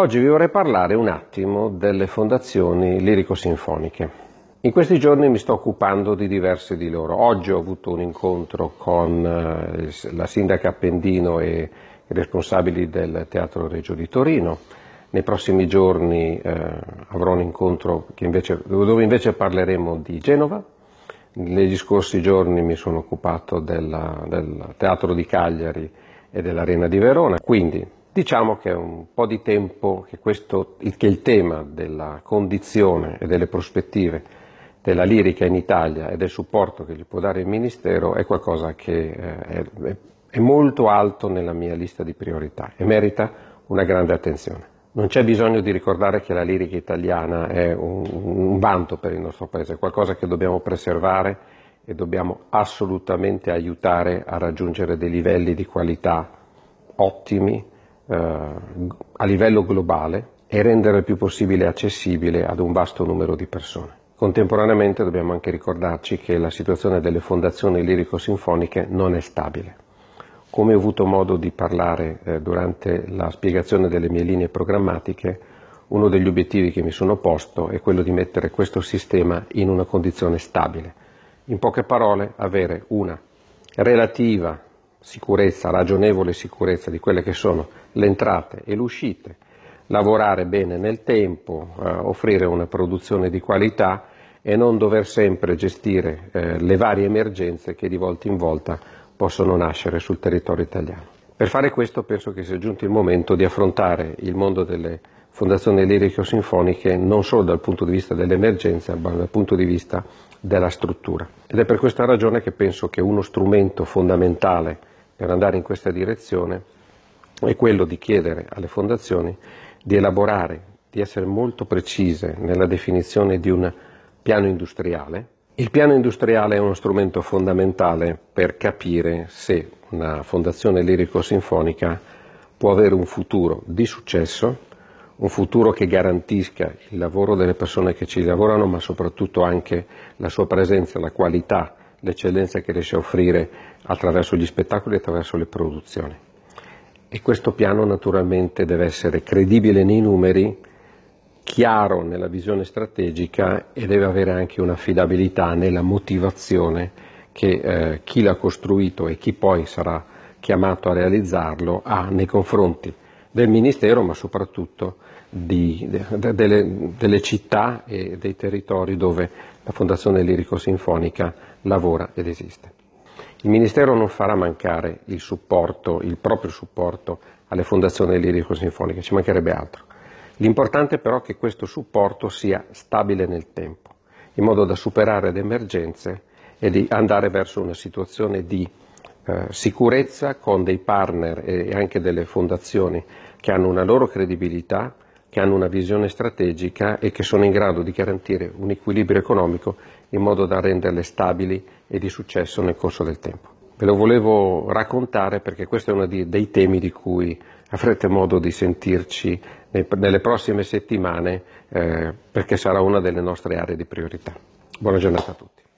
Oggi vi vorrei parlare un attimo delle fondazioni lirico-sinfoniche. In questi giorni mi sto occupando di diverse di loro. Oggi ho avuto un incontro con eh, la sindaca Appendino e i responsabili del Teatro Reggio di Torino. Nei prossimi giorni eh, avrò un incontro invece, dove invece parleremo di Genova. Negli scorsi giorni mi sono occupato della, del Teatro di Cagliari e dell'Arena di Verona, quindi Diciamo che è un po' di tempo che, questo, che il tema della condizione e delle prospettive della lirica in Italia e del supporto che gli può dare il Ministero è qualcosa che eh, è, è molto alto nella mia lista di priorità e merita una grande attenzione. Non c'è bisogno di ricordare che la lirica italiana è un, un vanto per il nostro Paese, è qualcosa che dobbiamo preservare e dobbiamo assolutamente aiutare a raggiungere dei livelli di qualità ottimi eh, a livello globale e rendere il più possibile accessibile ad un vasto numero di persone. Contemporaneamente dobbiamo anche ricordarci che la situazione delle fondazioni lirico-sinfoniche non è stabile. Come ho avuto modo di parlare eh, durante la spiegazione delle mie linee programmatiche, uno degli obiettivi che mi sono posto è quello di mettere questo sistema in una condizione stabile. In poche parole, avere una relativa sicurezza, ragionevole sicurezza di quelle che sono le entrate e le uscite, lavorare bene nel tempo, eh, offrire una produzione di qualità e non dover sempre gestire eh, le varie emergenze che di volta in volta possono nascere sul territorio italiano. Per fare questo penso che sia giunto il momento di affrontare il mondo delle fondazioni lirico-sinfoniche non solo dal punto di vista dell'emergenza, ma dal punto di vista della struttura. Ed è per questa ragione che penso che uno strumento fondamentale per andare in questa direzione è quello di chiedere alle fondazioni di elaborare, di essere molto precise nella definizione di un piano industriale. Il piano industriale è uno strumento fondamentale per capire se una fondazione lirico-sinfonica può avere un futuro di successo, un futuro che garantisca il lavoro delle persone che ci lavorano, ma soprattutto anche la sua presenza, la qualità l'eccellenza che riesce a offrire attraverso gli spettacoli e attraverso le produzioni. E questo piano naturalmente deve essere credibile nei numeri, chiaro nella visione strategica e deve avere anche un'affidabilità nella motivazione che eh, chi l'ha costruito e chi poi sarà chiamato a realizzarlo ha nei confronti del Ministero, ma soprattutto di, de, de, delle, delle città e dei territori dove la Fondazione Lirico-Sinfonica lavora ed esiste. Il Ministero non farà mancare il supporto, il proprio supporto alle fondazioni lirico-sinfoniche, ci mancherebbe altro. L'importante però è che questo supporto sia stabile nel tempo, in modo da superare le emergenze e di andare verso una situazione di eh, sicurezza con dei partner e anche delle fondazioni che hanno una loro credibilità, che hanno una visione strategica e che sono in grado di garantire un equilibrio economico in modo da renderle stabili e di successo nel corso del tempo. Ve lo volevo raccontare perché questo è uno dei temi di cui avrete modo di sentirci nelle prossime settimane eh, perché sarà una delle nostre aree di priorità. Buona giornata a tutti.